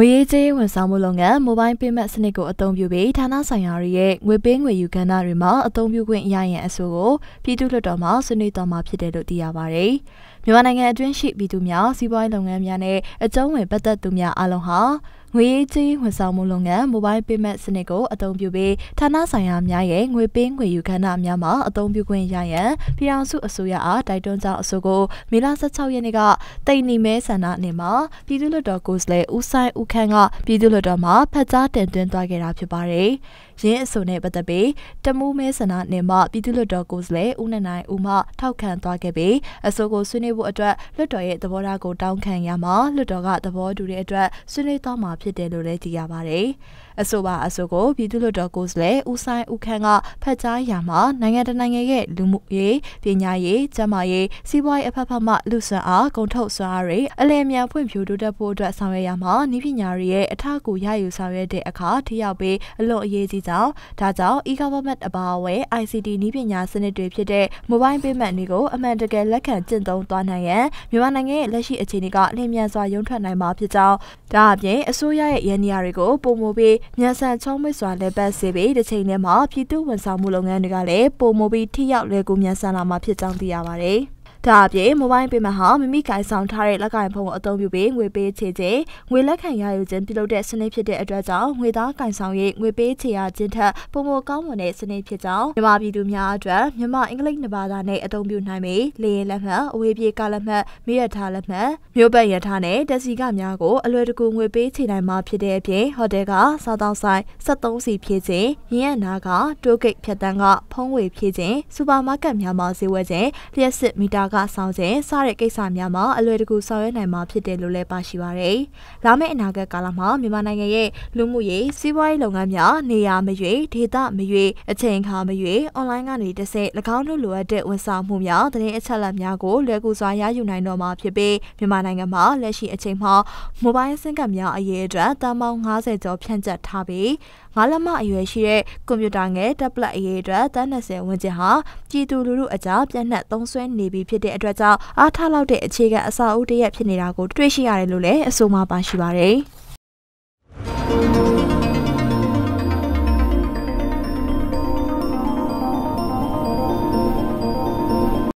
ငွေရေးကြေးဝန်ဆောင်မှုလုပ်ငန်း Mobile Payment စနစ်ကိုအသုံးပြုပြီးဌာနဆိုင်ရာတွေရဲ့ငွေပေးငွေယူကဏ္ဍတွေမှာအသုံးပြုခွင့်ရရန်အဆိုကိုပြည်သူ့လွှတ်တော်မှဆွေးနွေးတော်မှာဖြစ်တယ်လို့သိရပါဗျ။မြန်မာနိုင်ငံအတွင်းရှိပြည်သူများစီးပွားရေးလုပ်ငန်းများနဲ့အကျုံးဝင်ပတ်သက်သူများအားလုံးဟာငွေရေးကြေးဝန်ဆောင်မှုလုပ်ငန်း Mobile Payment စနစ်ကိုအသုံးပြုပြီးဌာနဆိုင်ရာများရဲ့ငွေပေးငွေယူခန္ဓာများမှာအသုံးပြုခွင့်ရရန်ပြည်အောင်စုအစိုးရအားတိုက်တွန်းကြောင်းအဆိုကိုမေလ16ရက်နေ့ကတိန်နီမဲဆန္ဒနယ်မှာပြည်သူ့လွှတ်တော်ကိုယ်စားလှယ်ဦးဆိုင်ဦးခန့်ကပြည်သူ့လွှတ်တော်မှာဖက်ကြားတင်သွင်းသွားခဲ့တာဖြစ်ပါတယ်။ရင်းအဆိုနဲ့ပတ်သက်ပြီးတမူးမဲဆန္ဒနယ်မှပြည်သူ့လွှတ်တော်ကိုယ်စားလှယ်ဦးနနိုင်ဦးမှထောက်ခံသွားခဲ့ပြီးအဆိုကိုဆွေးနွေးဖို့အတွက်လွှတ်တော်ရဲ့သဘောထားကိုတောင်းခံရမှာလွှတ်တော်ကသဘောတူတဲ့အတွက်ဆွေးနွေးသွားမှာဖြစ်တယ်လို့လည်းသိရပါတယ်။အဆိုပါအဆိုကိုပြည်သူ့လွှတ်တော်ကိုယ်စားလှယ်ဦးဆိုင်ဦးခန့်ကဖတ်ကြားရမှာနိုင်ငံတကာနိုင်ငံရဲ့လူမှုရေးပညာရေးကျန်းမာရေးစီးပွားရေးအဖက်ဖက်မှလူဆွမ်းအားဂုဏ်ထုတ်ဆွမ်းအားတွေအလင်းမြန်ဖွံ့ဖြိုးတိုးတက်ဖို့အတွက်ဆောင်ရွက်ရမှာနည်းပညာတွေရဲ့အထောက်အကူရယူဆောင်ရွက်တဲ့အခါထိရောက်ပြီးအလွန်အရေးကြီးကြောင်းဒါကြောင့် e-government အပါအဝင် ICT နည်းပညာစနစ်တွေဖြစ်တဲ့ mobile payment တွေကိုအမှန်တကယ်လက်ခံကျင့်သုံးသွားနိုင်ရန်မြန်မာနိုင်ငံရဲ့လက်ရှိအခြေအနေကလျင်မြန်စွာရုံထွက်နိုင်မှာဖြစ်ကြောင်းဒါအပြင်အစိုးရရဲ့ရန်နေရာတွေကိုပုံမပြီးမြန်ဆန်ချုံးမိတ်စွာလက်ပတ်စေပြီးတစ်ချိန်တည်းမှာပြည်သူဝန်ဆောင်မှုလုပ်ငန်းတွေကလည်းပုံမပြီးထိရောက်လွယ်ကူမြန်ဆန်လာမှာဖြစ်ကြောင်းသိရပါတယ်။ဒါအပြင်မိုဘိုင်းပေမဟာမိမိကိုင်ဆောင်ထားတဲ့လက်ကင်ဖုန်းကိုအသုံးပြုပြီးငွေပေးချေခြင်းငွေလက်ခံရယူခြင်းပြုလုပ်တဲ့စနစ်ဖြစ်တဲ့အတွက်ကြောင့်ငွေသားကင်ဆောင်ရေးငွေပေးချေရခြင်းထက်ပုံမကောင်းမွန်တဲ့စနစ်ဖြစ်ကြောင်းမြန်မာပြည်သူများအတွက်မြန်မာအင်္ဂလိပ်နှစ်ဘာသာနဲ့အသုံးပြုနိုင်ပြီးလေရင်လက်မှတ်အဝေးပြေးကားလက်မှတ်မိရထားလက်မှတ်မြို့ပတ်ရထားနဲ့တက်စီကများကိုအလွယ်တကူငွေပေးချေနိုင်မှာဖြစ်တဲ့အပြင်ဟိုတယ်ကစားတောင်းဆိုင်73စီဖြည့်ခြင်းရင်းရနာကတိုးဂိတ်ဖြတ်တန်းကဖုံးဝေဖြည့်ခြင်းစူပါမားကတ်များမှာဈေးဝယ်ခြင်းလျှက်စစ်မီတာကကဆောင်ခြင်းစတဲ့ကိစ္စများမှာအလွယ်တကူဆောင်ရွက်နိုင်မှာဖြစ်တယ်လို့လည်းပါရှိပါတယ်။လာမယ့်အနာဂတ်ကာလမှာမြန်မာနိုင်ငံရဲ့လူမှုရေးစီးပွားရေးလုပ်ငန်းများနေရာမရွေဒေသမရွေအချိန်အခါမရွေအွန်လိုင်းကနေတဆင့်၎င်းတို့လိုအပ်တဲ့ဝန်ဆောင်မှုများသတင်းအချက်အလက်များကိုလွယ်ကူစွာရယူနိုင်တော့မှာဖြစ်ပြီးမြန်မာနိုင်ငံမှာလက်ရှိအချိန်မှာမိုဘိုင်းဆင်းကပ်များအရေအတွက်တန်ပေါင်း90ကျော်ဖြန့်ကျက်ထားပြီးငါးလက်မအရွယ်ရှိတဲ့ကွန်ပျူတာငယ်တက်ဘလက်အရေအတွက်တန်း20ဝန်းကျင်ဟာပြည်သူလူထုအကြားပြန့်နှံ့သုံးစွဲနေပြီဖြစ်တဲ့တဲ့အတွက်ကြောင့်အားထားလောက်တဲ့အခြေခံအဆောက်အဦတရက်ဖြစ်နေတာကို တွေ့ရှိရတယ်လို့လည်းအဆိုမှာပါရှိပါတယ်။